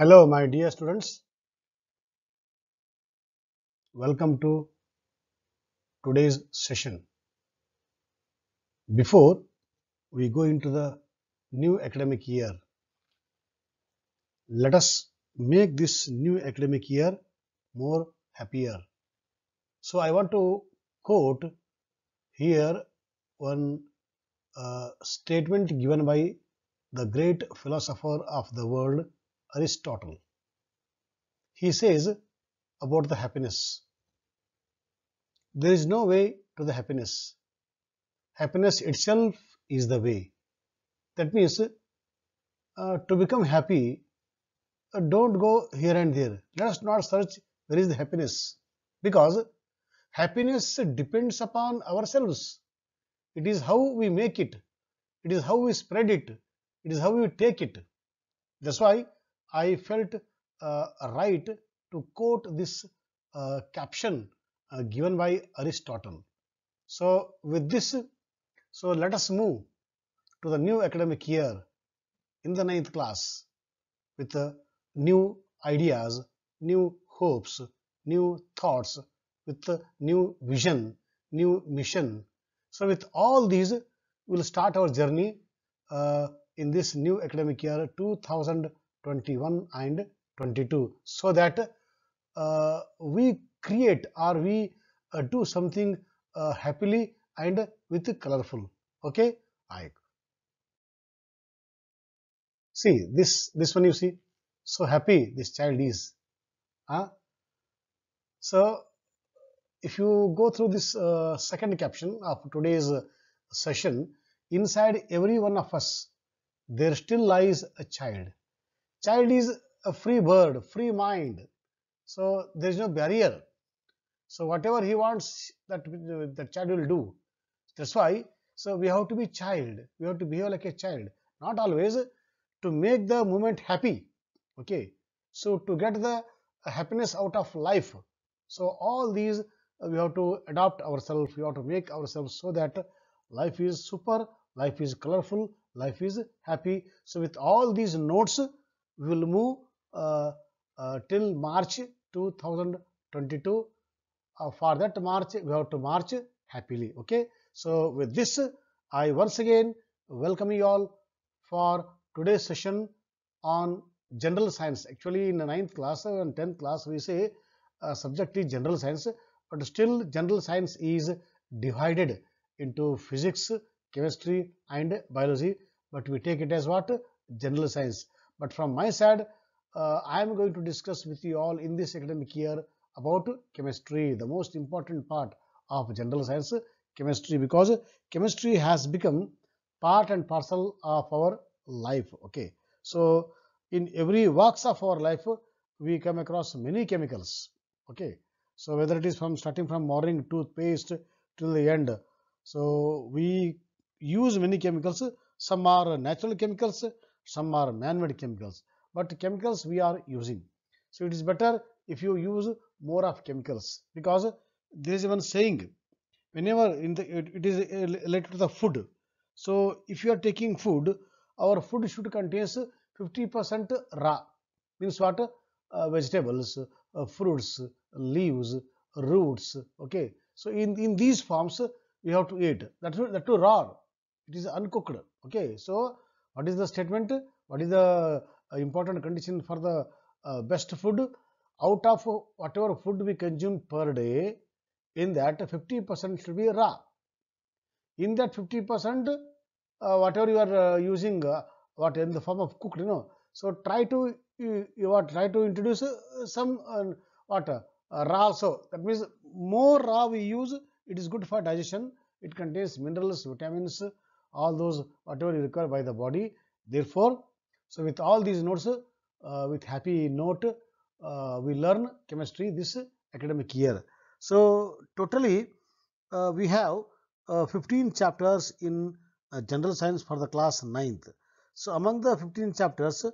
Hello my dear students, welcome to today's session. Before we go into the new academic year, let us make this new academic year more happier. So I want to quote here one uh, statement given by the great philosopher of the world Aristotle. He says about the happiness. There is no way to the happiness. Happiness itself is the way. That means uh, to become happy, uh, don't go here and there. Let us not search where is the happiness because happiness depends upon ourselves. It is how we make it. It is how we spread it. It is how we take it. That's why I felt uh, right to quote this uh, caption uh, given by Aristotle. So with this, so let us move to the new academic year in the ninth class with new ideas, new hopes, new thoughts, with new vision, new mission. So with all these, we will start our journey uh, in this new academic year 2000 21 and 22 so that uh, we create or we uh, do something uh, happily and with colorful okay I see this this one you see so happy this child is huh? so if you go through this uh, second caption of today's session inside every one of us there still lies a child Child is a free bird, free mind. So there is no barrier. So whatever he wants, that the child will do. That's why. So we have to be child. We have to behave like a child. Not always to make the moment happy. Okay. So to get the happiness out of life. So all these uh, we have to adapt ourselves. We have to make ourselves so that life is super, life is colorful, life is happy. So with all these notes, we will move uh, uh, till March 2022. Uh, for that March, we have to march happily. Okay. So with this, I once again welcome you all for today's session on general science. Actually, in the ninth class and tenth class, we say uh, subject is general science, but still general science is divided into physics, chemistry, and biology. But we take it as what general science. But from my side, uh, I am going to discuss with you all in this academic year about chemistry, the most important part of general science, chemistry, because chemistry has become part and parcel of our life. Okay, so in every walks of our life, we come across many chemicals. Okay, so whether it is from starting from morning toothpaste till the end, so we use many chemicals. Some are natural chemicals, some are man-made chemicals, but chemicals we are using. So it is better if you use more of chemicals because there is even saying whenever in the it, it is related to the food. So if you are taking food, our food should contain 50% raw means what uh, vegetables, uh, fruits, leaves, roots. Okay, so in in these forms we have to eat. That's that too raw. It is uncooked. Okay, so what is the statement? What is the uh, important condition for the uh, best food? Out of whatever food we consume per day, in that 50% should be raw. In that 50%, uh, whatever you are uh, using, uh, what in the form of cooked, you know. So try to you, you are try to introduce uh, some what raw. So that means more raw we use, it is good for digestion. It contains minerals, vitamins, all those whatever is required by the body. Therefore, so with all these notes, uh, with happy note, uh, we learn chemistry this academic year. So totally, uh, we have uh, 15 chapters in uh, general science for the class 9th. So among the 15 chapters,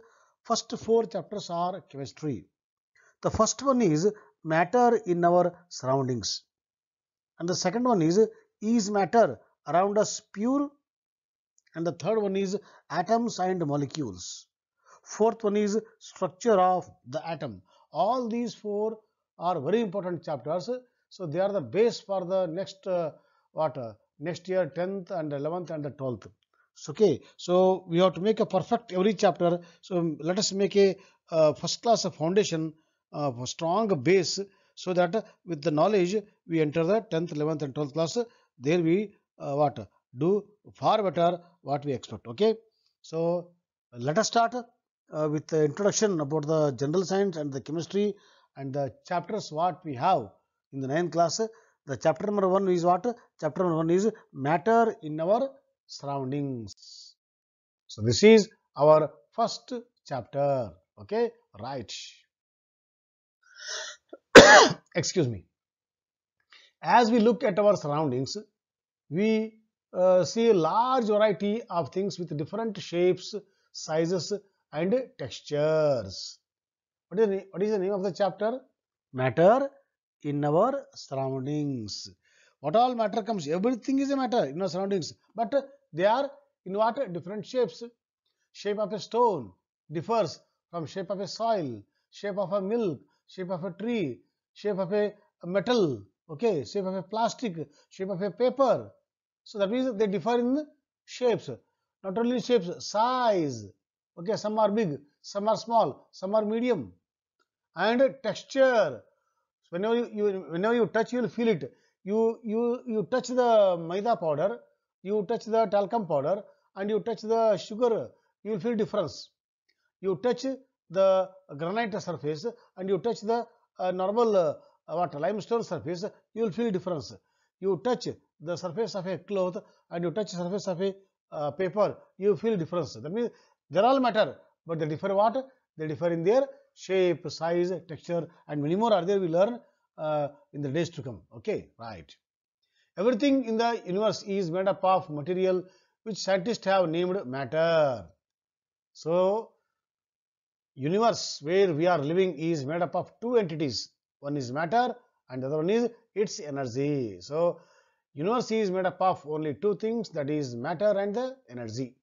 first four chapters are chemistry. The first one is matter in our surroundings. And the second one is, is matter around us pure and the third one is atoms and molecules. Fourth one is structure of the atom. All these four are very important chapters. So they are the base for the next uh, what uh, next year 10th and 11th and 12th. So, okay, so we have to make a perfect every chapter. So let us make a uh, first class of foundation, uh, a strong base so that with the knowledge we enter the 10th, 11th and 12th class. There we uh, what do far better what we expect okay so let us start uh, with the introduction about the general science and the chemistry and the chapters what we have in the ninth class the chapter number one is what chapter number one is matter in our surroundings so this is our first chapter okay right excuse me as we look at our surroundings we uh, see a large variety of things with different shapes, sizes and textures. What is, what is the name of the chapter? Matter in our surroundings. What all matter comes? Everything is a matter in our surroundings. But they are in what? Different shapes. Shape of a stone differs from shape of a soil, shape of a milk, shape of a tree, shape of a metal, okay, shape of a plastic, shape of a paper, so that means they differ in shapes, not only shapes, size. Okay, some are big, some are small, some are medium. And texture. So whenever you, you whenever you touch, you will feel it. You you you touch the maida powder, you touch the talcum powder, and you touch the sugar, you will feel difference. You touch the granite surface and you touch the uh, normal uh, water limestone surface, you will feel difference. You touch the surface of a cloth and you touch surface of a uh, paper, you feel difference. That means they are all matter, but they differ what? They differ in their shape, size, texture, and many more are there we learn uh, in the days to come. Okay, right. Everything in the universe is made up of material which scientists have named matter. So, universe where we are living is made up of two entities. One is matter and the other one is its energy. So, Universe is made up of only two things that is matter and the energy.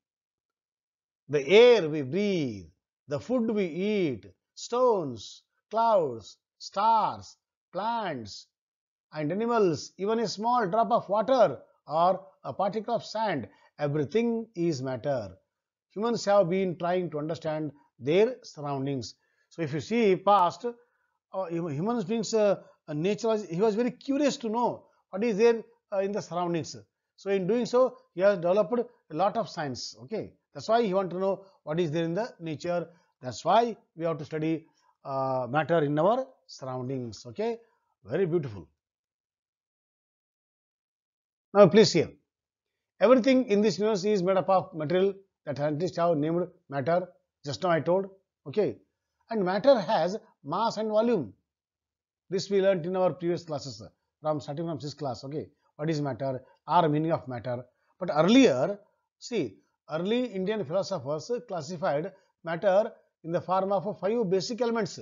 The air we breathe, the food we eat, stones, clouds, stars, plants and animals, even a small drop of water or a particle of sand, everything is matter. Humans have been trying to understand their surroundings. So if you see past, uh, human beings, uh, nature, was, he was very curious to know what is there uh, in the surroundings. So in doing so, he has developed a lot of science. Okay, that's why he want to know what is there in the nature. That's why we have to study uh, matter in our surroundings. Okay, very beautiful. Now please hear. everything in this universe is made up of material that scientists have named matter. Just now I told. Okay, and matter has mass and volume. This we learnt in our previous classes from starting from sixth class. Okay. what is matter or meaning of matter. But earlier, see, early Indian philosophers classified matter in the form of five basic elements,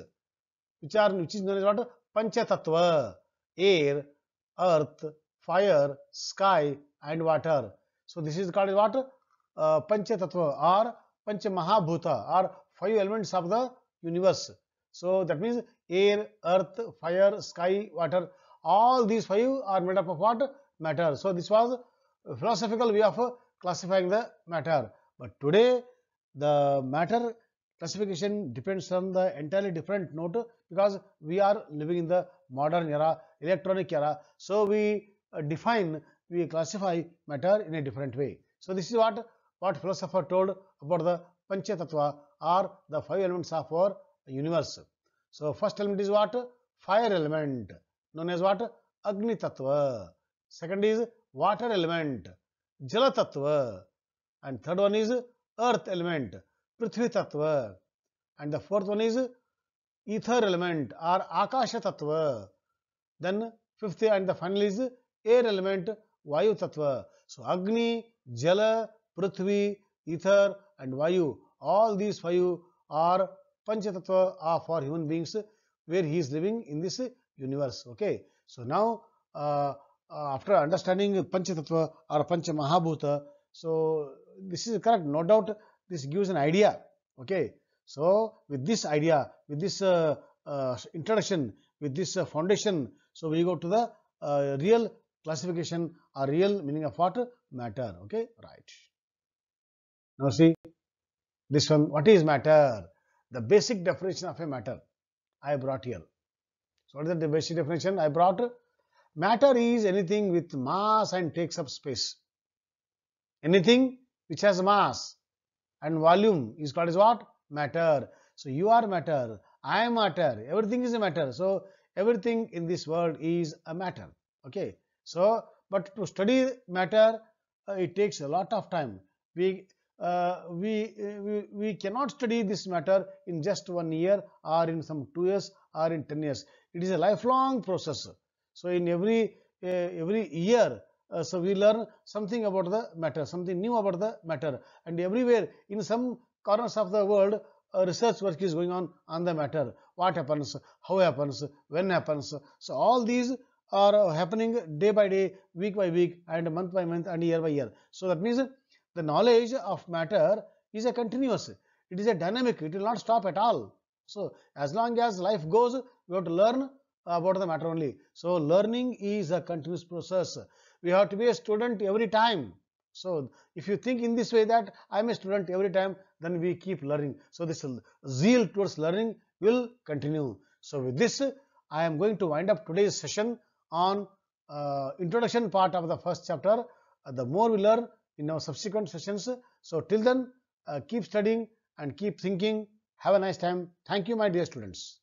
which are which is known as what panchatattva, air, earth, fire, sky, and water. So this is called as what uh, panchatattva or mahabhuta or five elements of the universe. So that means air, earth, fire, sky, water. All these five are made up of what matter. So, this was philosophical way of classifying the matter. But today, the matter classification depends on the entirely different note because we are living in the modern era, electronic era. So, we uh, define, we classify matter in a different way. So, this is what, what philosopher told about the Pancha Tattva or the five elements of our universe. So, first element is what? Fire element known as what? Agni Tattva. Second is water element, jala tattva. And third one is earth element, prithvi tattva. And the fourth one is ether element or akasha tattva. Then fifth and the final is air element, vayu tattva. So agni, jala, prithvi, ether and vayu. All these five are panchatattva are for human beings where he is living in this universe. Okay. So now uh, uh, after understanding Panchatattva or Pancha Mahabhuta. So this is correct. No doubt this gives an idea. Okay. So with this idea, with this uh, uh, introduction, with this uh, foundation, so we go to the uh, real classification or real meaning of what matter. Okay. Right. Now see this one. What is matter? The basic definition of a matter I brought here. So what is the basic definition I brought? Matter is anything with mass and takes up space. Anything which has mass and volume is called as what? Matter. So you are matter, I am matter, everything is a matter. So everything in this world is a matter. Okay. So, but to study matter, uh, it takes a lot of time. We uh, we, uh, we, we cannot study this matter in just one year or in some two years or in 10 years. It is a lifelong process. So in every uh, every year, uh, so we learn something about the matter, something new about the matter, and everywhere in some corners of the world, uh, research work is going on on the matter. What happens, how happens, when happens. So all these are happening day by day, week by week, and month by month, and year by year. So that means the knowledge of matter is a continuous. It is a dynamic. It will not stop at all. So as long as life goes, we have to learn uh, about the matter only. So learning is a continuous process. We have to be a student every time. So if you think in this way that I am a student every time, then we keep learning. So this zeal towards learning will continue. So with this, I am going to wind up today's session on uh, introduction part of the first chapter. Uh, the more we learn in our subsequent sessions. So till then, uh, keep studying and keep thinking. Have a nice time. Thank you, my dear students.